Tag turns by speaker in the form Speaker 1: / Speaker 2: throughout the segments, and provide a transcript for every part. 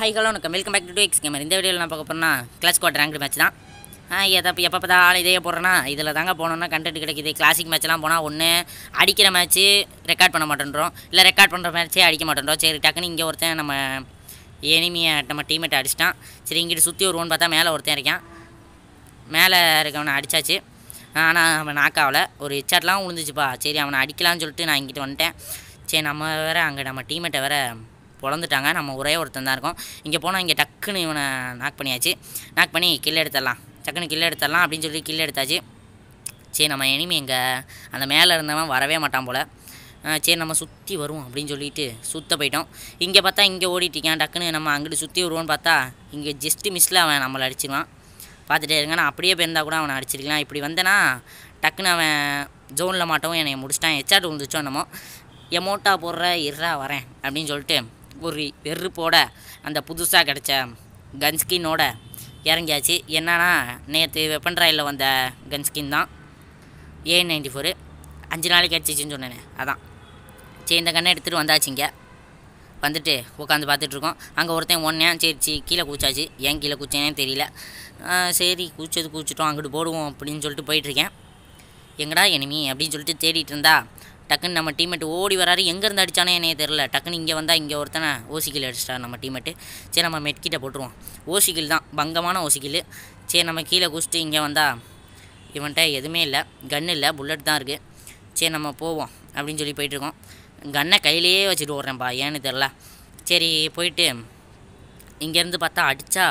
Speaker 1: high hello வணக்கம் welcome back to two X gamer இந்த வீடியோவில் நான் பார்க்க போகிறேன்னா கிளாஸ் கோட் ரேங்க் மேட்ச் தான் எதை எப்போ பார்த்தா ஆள் இதையே போடுறேன்னா இதில் தாங்க போனோம்னா கண்டென்ட் கிடைக்கிது கிளாசிக் மேட்ச்லாம் போனால் ஒன்று அடிக்கிற மேட்ச்சு ரெக்கார்ட் பண்ண மாட்டேன்றோம் இல்லை ரெக்கார்ட் பண்ணுற மேட்ச்சே அடிக்க மாட்டேன்றோம் சரி டக்குன்னு இங்கே ஒருத்தன் நம்ம எனிமியை நம்ம டீம்மேட்டை அடிச்சிட்டான் சரி இங்கிட்டு சுற்றி ஒரு ஒன்று பார்த்தா மேலே ஒருத்தன் இருக்கான் மேலே இருக்கவனை அடித்தாச்சு ஆனால் அவன் நாக்காவில் ஒரு ஹெச்சாட்லாம் விழுந்துச்சுப்பா சரி அவனை அடிக்கலான்னு சொல்லிட்டு நான் இங்கிட்டு வந்துட்டேன் சரி நம்ம வேறு அங்கே நம்ம டீம்மேட்டை வேறு பிறந்துட்டாங்க நம்ம ஒரே ஒருத்தன் தான் இருக்கோம் இங்கே போனால் இங்கே டக்குன்னு இவனை நாக் பண்ணியாச்சு நாக் பண்ணி கில் எடுத்துடலாம் டக்குன்னு கில் எடுத்துடலாம் அப்படின்னு சொல்லி கில் எடுத்தாச்சு சரி நம்ம இனிமே இங்கே அந்த மேலே இருந்தவன் வரவே மாட்டான் போல் சரி நம்ம சுற்றி வருவோம் அப்படின்னு சொல்லிட்டு சுற்ற போயிட்டோம் இங்கே பார்த்தா இங்கே ஓடிட்டுருக்கான் டக்குன்னு நம்ம அங்கிட்டு சுற்றி வருவோம்னு பார்த்தா இங்கே ஜஸ்ட்டு மிஸ்ஸில் அவன் நம்மளை அடிச்சிருவான் பார்த்துட்டே இருங்க நான் அப்படியே போயிருந்தா கூட அவனை அடிச்சிருக்கலாம் இப்படி வந்தேன்னா டக்குன்னு அவன் ஜோனில் மாட்டவும் என்னை முடிச்சிட்டான் எச்சாட்டு விழுந்துச்சோ நம்ம எமோட்டா போடுற இறா வரேன் அப்படின்னு சொல்லிட்டு ஒரு வெறுப்போட அந்த புதுசாக கிடச்ச கன்ஸ்கின்னோட இறங்கியாச்சு என்னன்னா நேற்று வெப்பன் ட்ரையில் வந்த கன்ஸ்கின் தான் ஏ நைன்டி ஃபோரு அஞ்சு நாளைக்கு அடிச்சிச்சின்னு சொன்னேன் அதான் சரி இந்த கண்ணை எடுத்துகிட்டு வந்தாச்சுங்க வந்துட்டு உட்காந்து பார்த்துட்ருக்கோம் அங்கே ஒருத்தன் ஒன்றேன் சரி கீழே கூச்சாச்சு ஏன் கீழே கூச்சேனே தெரியல சரி கூச்சது கூச்சிட்டோம் அங்கிட்டு போடுவோம் அப்படின்னு சொல்லிட்டு போயிட்டுருக்கேன் எங்கடா எனிமி அப்படின்னு சொல்லிட்டு தேடிட்டு இருந்தா டக்குன்னு நம்ம டீமேட் ஓடி வராரு எங்கேருந்து அடித்தானே என்னே தெரில டக்குன்னு இங்கே வந்தால் இங்கே ஒருத்தனை ஓசிக்கில் அடிச்சிட்டா நம்ம டீமேட்டு சரி நம்ம மெட்கிட்ட போட்டுருவோம் ஓசிக்கில் தான் பங்கமான ஓசிக்கில் சரி நம்ம கீழே குடிச்சிட்டு இங்கே வந்தால் இவன்ட்ட எதுவுமே இல்லை கன் இல்லை புல்லட் தான் இருக்குது சரி நம்ம போவோம் அப்படின்னு சொல்லி போயிட்டுருக்கோம் கன்னை கையிலேயே வச்சுட்டு ஓடுறேன்ப்பா ஏன்னு தெரில சரி போயிட்டு இங்கேருந்து பார்த்தா அடித்தா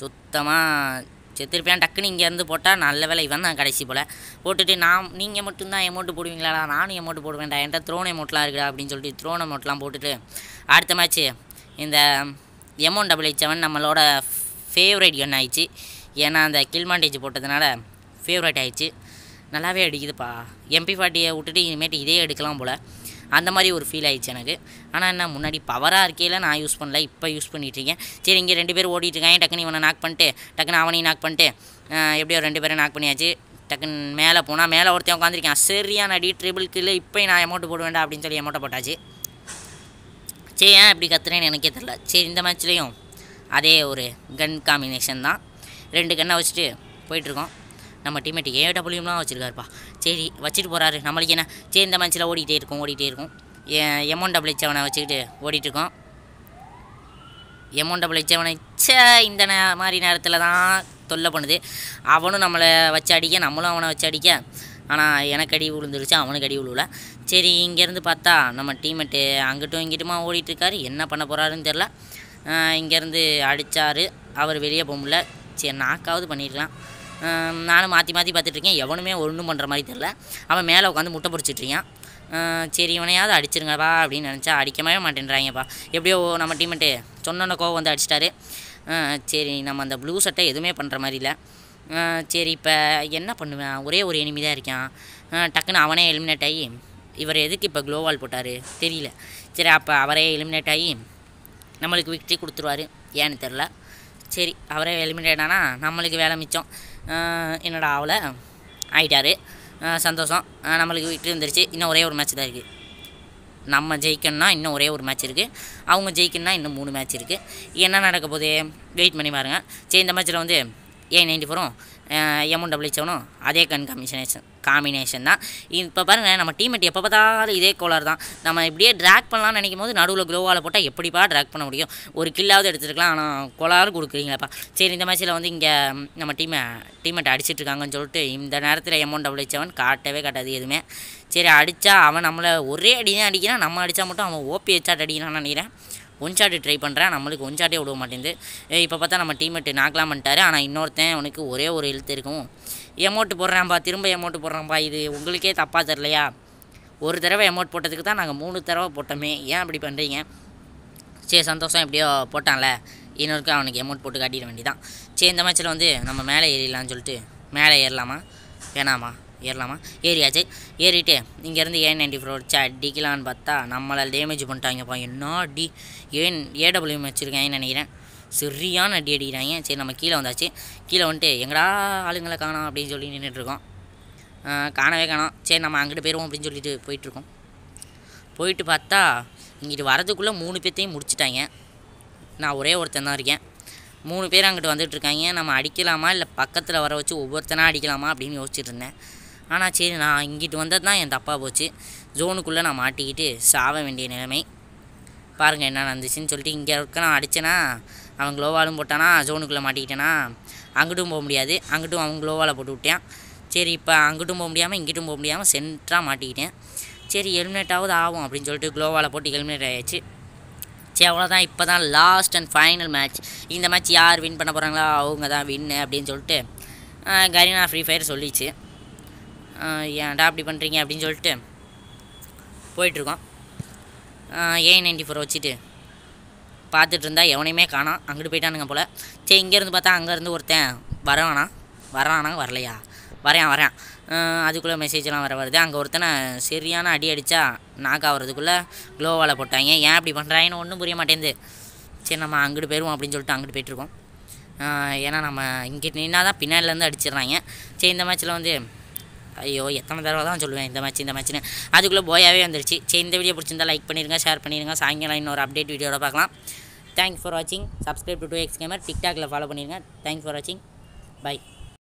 Speaker 1: சுத்தமாக செத்துருப்பேன் டக்குன்னு இங்கேருந்து போட்டால் நல்ல வேலை இவன் தான் கடைசி போல் போட்டுட்டு நான் நீங்கள் மட்டும்தான் எமௌண்ட்டு போடுவீங்களாடா நானும் எமௌண்ட் போடுவேன்டா என்கிட்ட த்ரோன் எமௌண்ட்லாம் இருக்குடா அப்படின்னு சொல்லிட்டு த்ரோன் எமௌண்ட்லாம் போட்டுட்டு அடுத்த மேட்ச்சு இந்த எமௌண்ட் டபுள் எயிட் செவன் நம்மளோட ஃபேவரேட் கன் ஆயிடுச்சு ஏன்னா அந்த கில்மாண்டேஜ் போட்டதுனால ஃபேவரேட் ஆயிடுச்சு நல்லாவே அடிக்குதுப்பா எம்பி ஃபார்ட்டியை விட்டுட்டு இனிமேட்டு இதே எடுக்கலாம் போல் அந்த மாதிரி ஒரு ஃபீல் ஆகிடுச்சு எனக்கு ஆனால் என்ன முன்னாடி பவராக இருக்கையில் நான் யூஸ் பண்ணல இப்போ யூஸ் பண்ணிகிட்ருக்கேன் சரி இங்கே ரெண்டு பேரும் ஓடிட்டுருக்கேன் டக்குன்னு இவனை நாக் பண்ணிட்டு டக்குன்னு அவனையும் நாக் பண்ணிட்டு எப்படியோ ரெண்டு பேரும் நாக் பண்ணியாச்சு டக்குன்னு மேலே போனால் மேலே ஒருத்தன் உட்காந்துருக்கேன் சரியான அடி ட்ரிபிள் கில்லு இப்போ நான் அமௌண்ட் போட வேண்டாம் அப்படின்னு சொல்லி அமௌண்ட்டை போட்டாச்சு சரி ஏன் இப்படி கத்துறேன்னு எனக்கே தெரில சரி இந்த மேட்ச்லேயும் அதே ஒரு கன் காம்பினேஷன் தான் ரெண்டு கண்ணை வச்சுட்டு போயிட்டுருக்கோம் நம்ம ஏ ஏடபிள்யூம்லாம் வச்சுருக்காருப்பா சரி வச்சுட்டு போகிறாரு நம்மளுக்கு என்ன சரி இந்த மேட்ச்சில் ஓடிக்கிட்டே இருக்கும் ஓடிக்கிட்டே இருக்கும் ஒன் டபுள் செவனை வச்சுக்கிட்டு ஓடிட்டுருக்கோம் எம்ஒன் டபுள் செவனை சே இந்த மாதிரி நேரத்தில் தான் தொல்லை பண்ணுது அவனும் நம்மளை வச்சு அடிக்க நம்மளும் அவனை வச்சு அடிக்க ஆனால் எனக்கு அடி விழுந்துருச்சு அவனுக்கு அடி விழுவில் சரி இங்கேருந்து பார்த்தா நம்ம டீம்மேட்டு அங்கிட்டும் இங்கிட்டுமா ஓடிட்டுருக்காரு என்ன பண்ண போகிறாருன்னு தெரில இங்கேருந்து அடித்தார் அவர் வெளியே போக முடியல சரி நாக்காவது பண்ணிடலாம் நானும் மாற்றி மாற்றி பார்த்துட்ருக்கேன் எவனுமே ஒன்றும் பண்ணுற மாதிரி தெரில அவன் மேலே உட்காந்து முட்டை பிடிச்சிட்ருக்கான் சரி இவனையாவது அடிச்சிருங்கப்பா அப்படின்னு நினச்சா அடிக்கவே மாட்டேன்றாங்கப்பா எப்படியோ நம்ம டீம்மெண்ட்டு சொன்னோன்ன கோவம் வந்து அடிச்சிட்டாரு சரி நம்ம அந்த ப்ளூ சட்டை எதுவுமே பண்ணுற மாதிரி இல்லை சரி இப்போ என்ன பண்ணுவேன் ஒரே ஒரு எனிமி தான் இருக்கான் டக்குன்னு அவனே எலிமினேட் ஆகி இவர் எதுக்கு இப்போ க்ளோவால் போட்டார் தெரியல சரி அப்போ அவரே எலிமினேட் ஆகி நம்மளுக்கு விக்ட்ரி கொடுத்துருவாரு ஏன்னு தெரில சரி அவரே எலிமினேட் ஆனால் நம்மளுக்கு வேலை மிச்சம் என்னோட ஆவலை ஆகிட்டார் சந்தோஷம் நம்மளுக்கு விட்டு இருந்துருச்சு இன்னும் ஒரே ஒரு மேட்ச் தான் இருக்குது நம்ம ஜெயிக்கணும்னா இன்னும் ஒரே ஒரு மேட்ச் இருக்குது அவங்க ஜெயிக்கணும்னா இன்னும் மூணு மேட்ச் இருக்குது என்ன நடக்க போதே வெயிட் பண்ணி பாருங்கள் சரி இந்த மேட்ச்சில் வந்து ஏ நைன்டி ஃபோரும் எம்ஒன் டபுள் செவனும் அதே கன் காம்பினேஷன் காம்பினேஷன் தான் இப்போ பாருங்கள் நம்ம டீம்மேட் எப்போ பார்த்தாலும் இதே கோலர் தான் நம்ம இப்படியே ட்ராக் பண்ணலாம்னு நினைக்கும் போது நடுவில் க்ளோவால் போட்டால் எப்படிப்பா ட்ராக் பண்ண முடியும் ஒரு கில்லாவது எடுத்துருக்கலாம் ஆனால் கோலார் கொடுக்குறீங்களேப்பா சரி இந்த மேட்ச்சில் வந்து இங்கே நம்ம டீமை டீம்மேட் அடிச்சிட்ருக்காங்கன்னு சொல்லிட்டு இந்த நேரத்தில் எம்ஒன் டபுள் செவன் காட்டவே காட்டாது எதுவுமே சரி அடித்தா அவன் நம்மளை ஒரே அடி தான் அடிக்கிறான் நம்ம அடித்தா மட்டும் அவன் ஓபி ஹெச்சாட் அடிக்கிறான்னு நினைக்கிறேன் ஒன் ட்ரை பண்ணுறேன் நம்மளுக்கு ஒன் ஷாட்டே விட மாட்டேங்குது இப்போ பார்த்தா நம்ம டீம்மேட்டு நாக்கலாம் பண்ணிட்டாரு ஆனால் இன்னொருத்தன் உனக்கு ஒரே ஒரு எழுத்து இருக்கும் எமௌண்ட்டு போடுறான்பா திரும்ப எமௌண்ட்டு போடுறான்பா இது உங்களுக்கே தப்பாக தெரிலையா ஒரு தடவை எமௌண்ட் போட்டதுக்கு தான் நாங்கள் மூணு தடவை போட்டோமே ஏன் இப்படி பண்ணுறீங்க சரி சந்தோஷம் எப்படியோ போட்டான்ல இன்னொருக்கு அவனுக்கு எமௌண்ட் போட்டு காட்டிட வேண்டியதான் சரி இந்த மேட்ச்சில் வந்து நம்ம மேலே ஏறிடலான்னு சொல்லிட்டு மேலே ஏறலாமா வேணாமா ஏறலாமா ஏறியாச்சு ஏறிட்டு இங்கேருந்து ஏ நைன்டி ஃபோர் சே அடிக்கலான்னு பார்த்தா நம்மளை டேமேஜ் பண்ணிட்டாங்கப்பா என்ன அடி ஏன் ஏடபிள்யூ வச்சுருக்கேன் நினைக்கிறேன் சரியான அடி அடிக்கிறாங்க சரி நம்ம கீழே வந்தாச்சு கீழே வந்துட்டு எங்கடா ஆளுங்களை காணோம் அப்படின்னு சொல்லி நின்றுட்டுருக்கோம் காணவே காணோம் சரி நம்ம அங்கிட்டு போயிடுவோம் அப்படின்னு சொல்லிட்டு போயிட்டுருக்கோம் போயிட்டு பார்த்தா இங்கிட்டு வரதுக்குள்ளே மூணு பேர்த்தையும் முடிச்சிட்டாங்க நான் ஒரே ஒருத்தன் தான் இருக்கேன் மூணு பேர் அங்கிட்டு வந்துட்டுருக்காங்க நம்ம அடிக்கலாமா இல்லை பக்கத்தில் வர வச்சு ஒவ்வொருத்தனாக அடிக்கலாமா அப்படின்னு யோசிச்சுட்டு இருந்தேன் ஆனால் சரி நான் இங்கிட்டு வந்தது தான் என் தப்பாக போச்சு ஜோனுக்குள்ளே நான் மாட்டிக்கிட்டு சாவ வேண்டிய நிலைமை பாருங்கள் என்ன நடந்துச்சுன்னு சொல்லிட்டு இங்கே இருக்க நான் அடித்தேன்னா அவன் க்ளோவாலும் போட்டானா ஜோனுக்குள்ளே மாட்டிக்கிட்டேனா அங்கிட்டும் போக முடியாது அங்கிட்டும் அவன் க்ளோவால் போட்டு விட்டேன் சரி இப்போ அங்கிட்டும் போக முடியாமல் இங்கிட்டும் போக முடியாமல் சென்ட்ராக மாட்டிக்கிட்டேன் சரி ஹெல்மெட்டாவது ஆகும் அப்படின்னு சொல்லிட்டு க்ளோவால் போட்டு ஹெல்மெட் ஆகிடுச்சு சரி அவ்வளோதான் இப்போ தான் லாஸ்ட் அண்ட் ஃபைனல் மேட்ச் இந்த மேட்ச் யார் வின் பண்ண போகிறாங்களா அவங்க தான் வின்னு அப்படின்னு சொல்லிட்டு கரீனா ஃப்ரீ ஃபயர் சொல்லிச்சு ஏன்டா அப்படி பண்ணுறீங்க அப்படின்னு சொல்லிட்டு போயிட்டுருக்கோம் ஏ நைன்டி ஃபோர் வச்சுட்டு பார்த்துட்டு இருந்தால் எவனையுமே காணாம் அங்கிட்டு போயிட்டானுங்க போல் சரி இங்கேருந்து பார்த்தா அங்கேருந்து ஒருத்தன் வரவானா வரானா வரலையா வரேன் வரேன் அதுக்குள்ளே மெசேஜ்லாம் வர வருது அங்கே ஒருத்தனை சரியான அடி அடித்தா நாக் ஆகிறதுக்குள்ளே க்ளோவால் போட்டாங்க ஏன் அப்படி பண்ணுறாங்கன்னு ஒன்றும் புரிய மாட்டேங்குது சரி நம்ம அங்கிட்டு போயிடுவோம் அப்படின்னு சொல்லிட்டு அங்கிட்டு போயிட்டுருக்கோம் ஏன்னா நம்ம இங்கிட்டு நின்னால் தான் பின்னாடிலேருந்து அடிச்சிடுறாங்க சரி இந்த மேட்ச்சில் வந்து ஐயோ எத்தனை தடவை தான் சொல்லுவேன் இந்த மேட்ச் இந்த மேட்ச்னு அதுக்குள்ளே போயாவே வந்துருச்சு சரி இந்த வீடியோ பிடிச்சிருந்தா லைக் பண்ணிடுங்க ஷேர் பண்ணிடுங்க சாயங்காலம் இன்னொரு அப்டேட் வீடியோட பார்க்கலாம் தேங்க்ஸ் ஃபார் வாட்சிங் subscribe to two X gamer டிக்டாகில் ஃபாலோ பண்ணிடுங்க தேங்க்ஸ் ஃபார் வாட்சிங் பை